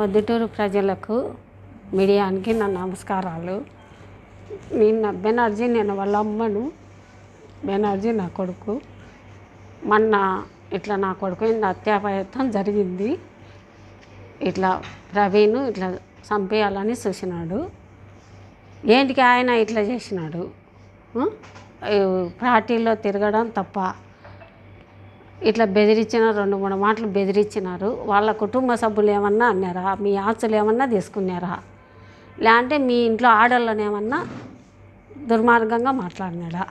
పొద్దుటూరు ప్రజలకు మీడియానికి నా నమస్కారాలు నిన్న బెనర్జీ నేను వాళ్ళ అమ్మను బెనర్జీ నా కొడుకు మొన్న ఇట్లా నా కొడుకు హత్యాపయత్నం జరిగింది ఇట్లా ప్రవీణ్ ఇట్లా చంపేయాలని చూసినాడు ఏంటికి ఆయన ఇట్లా చేసినాడు పార్టీలో తిరగడం తప్ప ఇట్లా బెదిరించిన రెండు మూడు మాటలు బెదిరించినారు వాళ్ళ కుటుంబ సభ్యులు ఏమన్నా అన్నారా మీ ఆస్తులు ఏమన్నా తీసుకున్నారా లేదంటే మీ ఇంట్లో ఆడళ్ళని ఏమన్నా దుర్మార్గంగా మాట్లాడినాడా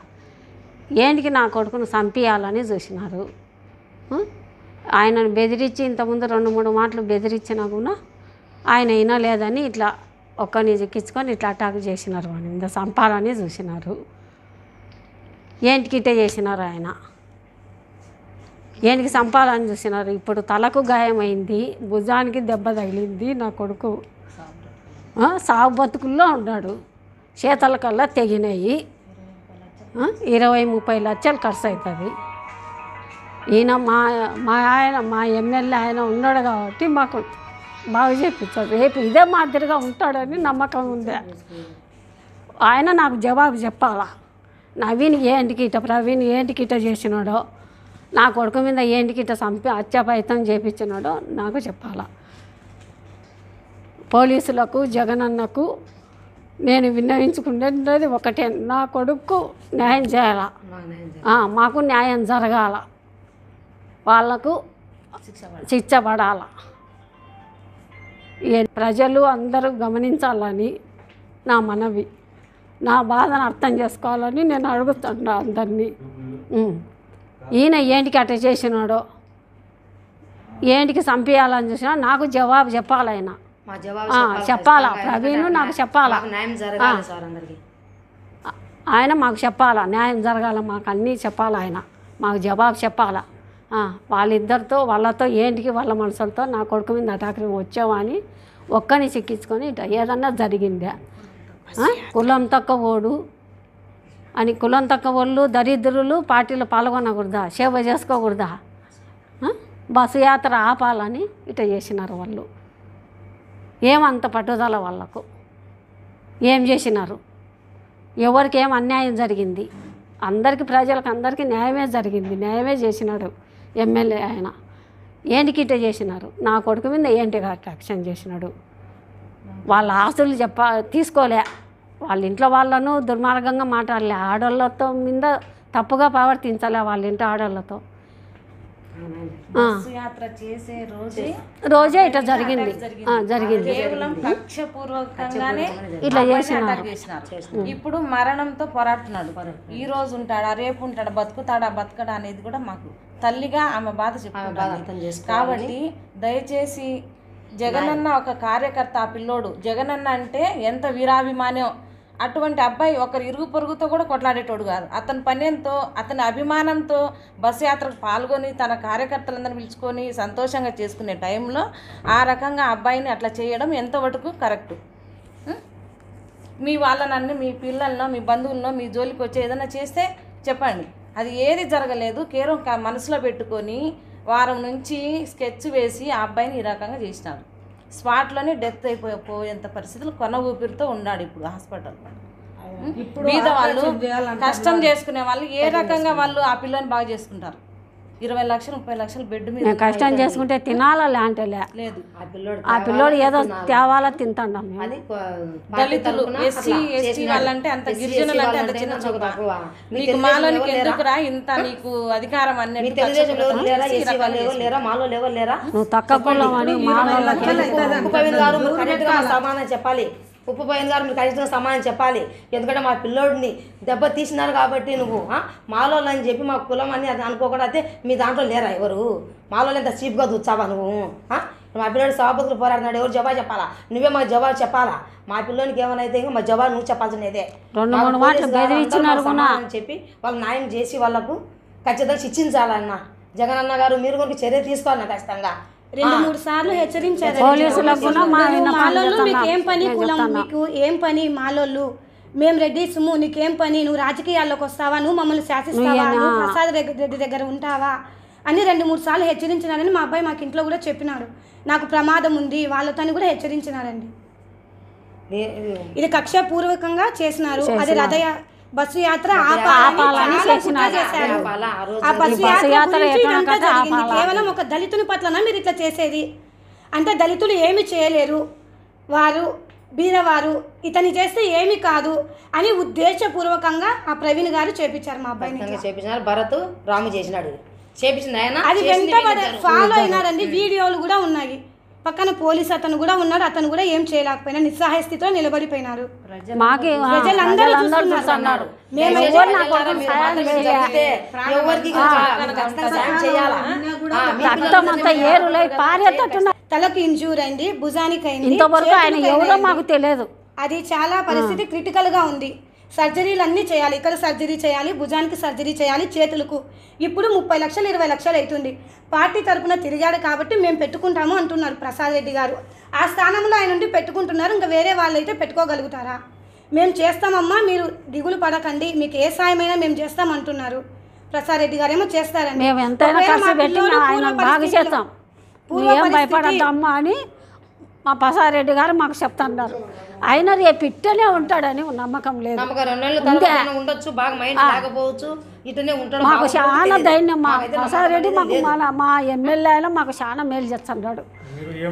ఏంటికి నా కొడుకును చంపియాలని చూసినారు ఆయనను బెదిరించి ఇంతకుముందు రెండు మూడు మాటలు బెదిరించినా కూడా ఆయన అయినా లేదని ఇట్లా ఒక్క నిజకిచ్చుకొని ఇట్లా అటాక్ చేసినారు అని ఇంత చంపాలని చూసినారు ఏంటికి ఇట్టే చేసినారు ఆయన ఏనికి చంపాలని చూసినారు ఇప్పుడు తలకు గాయమైంది భుజానికి దెబ్బ తగిలింది నా కొడుకు సాగు బతుకుల్లో ఉన్నాడు చేతల కల్లా తెగినాయి ఇరవై ముప్పై లక్షలు ఖర్చు అవుతుంది ఈయన మా మా ఆయన మా ఎమ్మెల్యే ఆయన ఉన్నాడు కాబట్టి మాకు బాగా చెప్పించాడు రేపు ఇదే మాదిరిగా ఉంటాడని నమ్మకం ఉంది ఆయన నాకు జవాబు చెప్పాలా నవీన్ ఏంటికి ఇట ప్రవీణ్ ఏంటికి ఇట చేసినాడో నా కొడుకు మీద ఏంటికి ఇట్లా చంపి అత్యపాయితం చేపించినాడో నాకు చెప్పాలా పోలీసులకు జగన్ అన్నకు నేను విన్నవించుకునేది ఒకటే నా కొడుకు న్యాయం చేయాల మాకు న్యాయం జరగాల వాళ్లకు శిక్ష పడాల ప్రజలు అందరూ గమనించాలని నా మనవి నా బాధను అర్థం చేసుకోవాలని నేను అడుగుతున్నా అందరినీ ఈయన ఏంటికి అట్ట చేసినాడో ఏంటికి చంపేయాలని చూసినా నాకు జవాబు చెప్పాలి ఆయన చెప్పాలా ప్రవీణ్ నాకు చెప్పాలా ఆయన మాకు చెప్పాలా న్యాయం జరగాల మాకు అన్నీ చెప్పాలా ఆయన మాకు జవాబు చెప్పాలా వాళ్ళిద్దరితో వాళ్ళతో ఏంటికి వాళ్ళ మనుషులతో నా కొడుకు మీద అటాకులు వచ్చావా అని ఒక్కని చిక్కించుకొని ఏదన్నా జరిగిందా కులం తక్కువ ఓడు అని కులం తక్కువ వాళ్ళు దరిద్రులు పార్టీలో పాల్గొనకూడదా సేవ చేసుకోకూడదా బస్సు యాత్ర ఆపాలని ఇట చేసినారు వాళ్ళు ఏమంత పట్టుదల వాళ్ళకు ఏం చేసినారు ఎవరికి ఏం అన్యాయం జరిగింది అందరికీ ప్రజలకు అందరికీ న్యాయమే జరిగింది న్యాయమే చేసినాడు ఎమ్మెల్యే ఆయన ఏంటికి ఇట చేసినారు నా కొడుకు మీద ఏంటి కాక్షన్ చేసినాడు వాళ్ళ ఆస్తులు చెప్ప తీసుకోలే వాళ్ళ ఇంట్లో వాళ్ళను దుర్మార్గంగా మాట్లాడలే ఆడవాళ్ళతో మీద తప్పుగా ప్రవర్తించాలి వాళ్ళ ఇంట్లో ఆడవాళ్ళతో యాత్ర చేసే రోజే రోజే ఇట్లా జరిగింది జరిగింది ఇట్లా చేసినారు ఇప్పుడు మరణంతో పోరాడుతున్నాడు ఈ రోజు ఉంటాడా రేపు ఉంటాడా బతుకుతాడా బతకడా అనేది కూడా మాకు తల్లిగా ఆమె బాధ చెప్పుకుంటాను కాబట్టి దయచేసి జగనన్న ఒక కార్యకర్త ఆ పిల్లోడు జగనన్న అంటే ఎంత వీరాభిమానం అటువంటి అబ్బాయి ఒకరు ఇరుగు పొరుగుతో కూడా కొట్లాడేటోడు కాదు అతని పనేంతో అతని అభిమానంతో బస్సు యాత్రకు పాల్గొని తన కార్యకర్తలందరిని పిలుచుకొని సంతోషంగా చేసుకునే టైంలో ఆ రకంగా అబ్బాయిని అట్లా చేయడం ఎంత వరకు కరెక్ట్ మీ వాళ్ళనన్ను మీ పిల్లల్లో మీ బంధువుల్లో మీ జోలికి వచ్చే ఏదైనా చేస్తే చెప్పండి అది ఏది జరగలేదు కేవలం మనసులో పెట్టుకొని వారం నుంచి స్కెచ్ వేసి ఆ అబ్బాయిని ఈ రకంగా చేసినాడు స్పాట్లోనే డెత్ అయిపోయేంత పరిస్థితులు కొన ఊపిరితో ఉన్నాడు ఇప్పుడు హాస్పిటల్ ఇప్పుడు వాళ్ళు కష్టం చేసుకునే వాళ్ళు ఏ రకంగా వాళ్ళు ఆ పిల్లని బాగా చేసుకుంటారు ఇరవై లక్షలు ముప్పై లక్షలు బెడ్ మీద కష్టం చేసుకుంటే తినాలా లేంటే లేదు ఆ పిల్లోడు ఏదో తేవాలా తింటాం దళితులు ఎస్సీ ఎస్టీ వాళ్ళంటే అంత గిరిజనులు అంటే అంత చిన్న చూపు నీకు మాలోనికి ఎందుకురా ఇంత నీకు అధికారం అన్నట్టు నువ్వు తక్కువ చెప్పాలి ఉప్పు పోయిన గారు మీరు ఖచ్చితంగా సమాధానం చెప్పాలి ఎందుకంటే మా పిల్లోడిని దెబ్బ తీసినారు కాబట్టి నువ్వు మాలో అని చెప్పి మా కులం అని అది అనుకోకుండా అయితే మీ దాంట్లో లేరా ఎవరు మాలో ఎంత చీప్గా చూచావా నువ్వు మా పిల్లోడు సభాపతులు పోరాడుతున్నాడు ఎవరు జవాబు చెప్పాలా నువ్వే మాకు జవాబు చెప్పాలా మా పిల్లోనికి ఏమైనా అయితే మా జవాబు నువ్వు చెప్పాల్సినదే అని చెప్పి వాళ్ళు న్యాయం చేసి వాళ్ళకు ఖచ్చితంగా శిక్షించాలన్నా జగన్ అన్న గారు మీరు కూడా చర్య తీసుకోవాలన్నా ఖచ్చితంగా రెండు మూడు సార్లు హెచ్చరించారు మాలోళ్ళు పని మీకు ఏం పని మాలోళ్ళు మేము రెడ్డి సుము నీకేం పని నువ్వు రాజకీయాల్లోకి వస్తావా నువ్వు మమ్మల్ని శాసిస్తావా ప్రసాద్ రెడ్డి దగ్గర ఉంటావా అని రెండు మూడు సార్లు హెచ్చరించినారని మా అబ్బాయి మాకు ఇంట్లో కూడా చెప్పినారు నాకు ప్రమాదం ఉంది వాళ్ళతో కూడా హెచ్చరించినారండి ఇది కక్షపూర్వకంగా చేసినారు అది రథయ బస్సు యాత్ర చేశారు ఆ బస్సు యాత్ర కేవలం ఒక దళితుని పట్లన మీరు ఇట్లా చేసేది అంటే దళితులు ఏమి చేయలేరు వారు బీరవారు ఇతని చేస్తే ఏమి కాదు అని ఉద్దేశపూర్వకంగా ఆ ప్రవీణ్ గారు చేపించారు మా అబ్బాయిని చేపించినారు భరత్ రాము చేసినాడు చేపించింది ఆయన అది ఫాలో అయినారండి వీడియోలు కూడా ఉన్నాయి పక్కన పోలీస్ అతను కూడా ఉన్నాడు అతను కూడా ఏం చేయలేకపోయినా నిస్సహాయ స్థితిలో నిలబడిపోయినారు మాకే తలకు ఇంజూర్ అయింది భుజానికి అయింది ఎవరో మాకు తెలియదు అది చాలా పరిస్థితి క్రిటికల్ గా ఉంది సర్జరీలు అన్నీ చేయాలి ఇక్కడ సర్జరీ చేయాలి భుజానికి సర్జరీ చేయాలి చేతులకు ఇప్పుడు ముప్పై లక్షలు ఇరవై లక్షలు అవుతుంది పార్టీ తరఫున తిరిగాడు కాబట్టి మేము పెట్టుకుంటాము అంటున్నారు ప్రసాద్ రెడ్డి గారు ఆ స్థానంలో ఆయన ఉండి పెట్టుకుంటున్నారు ఇంకా వేరే వాళ్ళు అయితే పెట్టుకోగలుగుతారా మేము చేస్తామమ్మా మీరు దిగులు పడకండి మీకు ఏ సాయమైనా మేము చేస్తామంటున్నారు ప్రసాద్ రెడ్డి గారేమో చేస్తారని చేస్తాం అని మా ప్రసాద్ రెడ్డి గారు మాకు చెప్తాన్నారు ఆయన రేపు ఇట్టనే ఉంటాడని నమ్మకం లేదు మాకు చాలా ధైర్యం మా ప్రసాద్ రెడ్డి మాకు మన మా ఎమ్మెల్యే అయినా మాకు చాలా మేలు చేస్తున్నాడు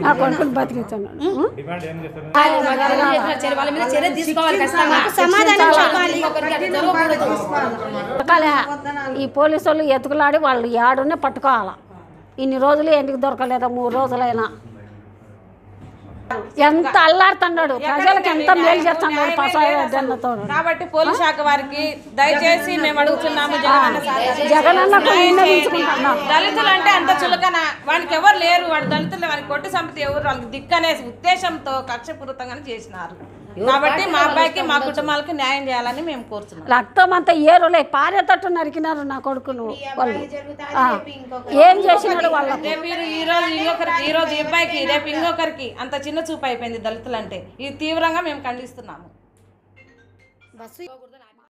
నా కొడుకుని బతికిస్తున్నాడు ఈ పోలీసు వాళ్ళు ఎతుకులాడి వాళ్ళు ఏడునే పట్టుకోవాలా ఇన్ని రోజులు ఎందుకు దొరకలేదా మూడు రోజులైనా ఎంత అల్లాడుతున్నాడు ప్రజలకు ఎంత మేలు చేస్తున్నాడు కాబట్టి పోలీస్ శాఖ వారికి దయచేసి మేము అడుగుతున్నాము జగనన్న దళితులు అంటే అంత చులకన వానికి ఎవరు లేరు వాడు దళితులు వానికి కొట్టి సంపతి ఎవరు వాళ్ళకి దిక్కనే ఉద్దేశంతో కక్షపూరితంగా చేసినారు కాబట్టి మా అబ్బాయికి మా కుటుంబాలకి న్యాయం చేయాలని మేము కోరుతున్నాం రక్తం అంతా ఏరులే తట్టు నరికినారు నా కొడుకును వాళ్ళు ఏం చేసినాడు వాళ్ళు ఈ రోజు ఇంకొకరికి ఈ రోజు అబ్బాయికి రేపు ఇంకొకరికి అంత చిన్న చూపు అయిపోయింది దళితులు అంటే ఇది తీవ్రంగా మేము ఖండిస్తున్నాము బస్సు